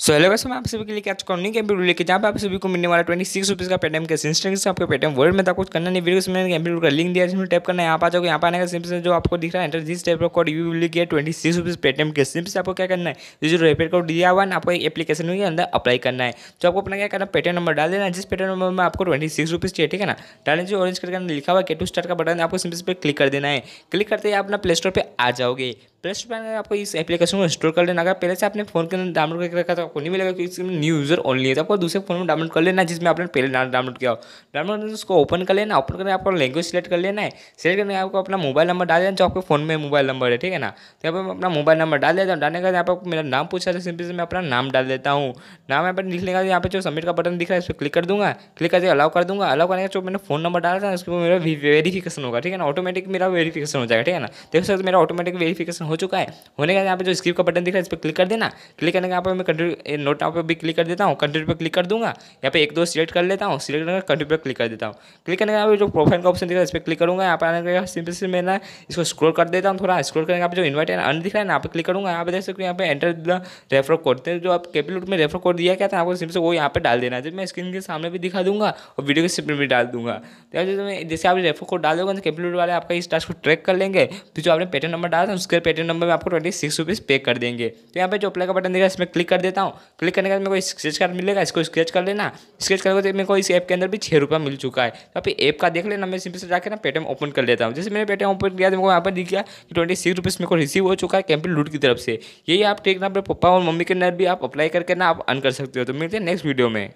so hello वैसे मैं आप सभी के लिए कैच कॉर्निंग नहीं वीडियो लेकर जहाँ पर आप सभी को मिलने वाला ट्वेंटी सिक्स रुपीज़ का पेटम के इंस्टेंट से आपके पेटम वर्ल्ड में था तो कुछ करना नहीं वीडियो मैंने का लिंक दिया जिसमें टैप करना है यहाँ आ जाओगे यहाँ पर आने का सिम्स जो आपको दिख रहा है एंटर जिस टाइप का कोड यू लिख गया ट्वेंटी सिक्स रुपीज़ पेटम के सिम से आपको क्या करना है जो रेपेड कोड दिया हुआ आपको एक एप्लीकेशन के अंदर अप्लाई करना है तो आपको अपना क्या करना पेटम नंबर डाल देना जिस पेटम नंबर में आपको ट्वेंटी सिक्स रुपीज़ चाहिए ठीक है ना डालने जो ऑरेंज करके लिखा हुआ के टू स्टार का बटन आपको सिम्स पर क्लिक कर देना है क्लिक करते ही आप अपना प्ले स्टोर पर आ जाओगे प्लस स्टोर पैन आपको इस एप्लीकेशन को इंस्टॉल कर लेना अगर पहले से आपने फोन के अंदर डाउनलोड करके रखा तो आपको नहीं मिलेगा क्योंकि इसमें न्यू यूजर ओनली है तो आपको दूसरे फोन में डाउनलोड कर लेना जिसमें आपने पहले डाउनलोड किया हो डाउनलोड करने उसको ओपन कर लेना ओपन करके आपको लैंग्वेज सेलेक्ट कर लेना है सेलेक्ट करने आपको अपना मोबाइल नंबर डाल देना जो आपके फोन में मोबाइल नंबर है ठीक है ना तो यहाँ पर अपना मोबाइल नंबर डाल देता हूँ डालने बाद यहाँ पर मेरा नाम पूछा था सिंपल से मैं अपना नाम डाल देता हूँ नाम यहाँ पर लिखने का यहाँ पर जो सबमिट का बटन दिख रहा है उसको पर क्लिक कर दूंगा क्लिक करके अलाउ कर दूंगा अलाउ करने का जो मैंने फोन नंबर डाला था उसके मेरा वेरीफिकेशन होगा ठीक है ना ऑटोमेटिक मेरा वेरीफिकेशन हो जाएगा ठीक है ना देख सकते मेरा ऑटोमेटिक वेरीफिकेशन हो चुका है होने का यहाँ पे जो स्क्रिप्ट का बटन दिख रहा है इस पर क्लिक कर देना क्लिक करने के यहाँ पर मैं कंट्री नोट यहाँ पर भी क्लिक कर देता हूँ कंट्री पर क्लिक कर दूंगा यहाँ पे एक दो सिलेक्ट कर लेता हूँ सिलेक्ट करके कंट्री पर क्लिक कर देता हूँ क्लिक करने के यहाँ पर जो प्रोफाइल का ऑप्शन दिख रहा है इस पर क्लिक करूँगा यहाँ पर आने का सिंपल से मैं ना इसको स्क्रोल कर देता हूँ थोड़ा स्क्रोल करने यहाँ पर जो इन्वाइट है अन दिख रहा है ना यहाँ पर क्लिक करूँगा यहाँ पर देख सकते हो यहाँ पर एंटर द रेफर कोड जो आप कैपिल में रेफर कोड दिया गया था आपको सिंपल से वो यहाँ पर डाल देना जब मैं स्क्रीन के सामने भी दिखा दूँगा और वीडियो के सिंपल भी डाल दूँगा तो जैसे आप रेफर कोड डालोगे तो कैपिलूट वाले आपका इस टास्क को ट्रैक कर लेंगे फिर तो जो आपने पेटर्न नंबर डाला था उसके पेटर्न सेकंड नंबर में आपको ट्वेंटी सिक्स रुपीज़ पे कर देंगे तो यहाँ पे जो अप्लाई का बटन देगा इसमें क्लिक कर देता हूँ क्लिक करने के बाद मेरे को स्क्रेच कार्ड मिलेगा इसको स्क्रेच कर लेना स्क्रेच करने के मेरे को इस ऐप के अंदर भी छः रुपया मिल चुका है तो आप ऐप का देख लेना मैं सिंपल से जाकर ना पेटीएम ओपन कर लेता हूँ जैसे मैंने पेटीएम ओपन किया तो मेरे को यहाँ पर दिख गया कि ट्वेंटी सिक्स रुपीज़ मेरे को रिसीव हो चुका है कैंपिल लूट की तरफ से यही आप टेक ना अपने पापा और मम्मी के अंदर भी आप अप्लाई करके ना आप अन कर सकते हो तो मिलते हैं नेक्स्ट वीडियो में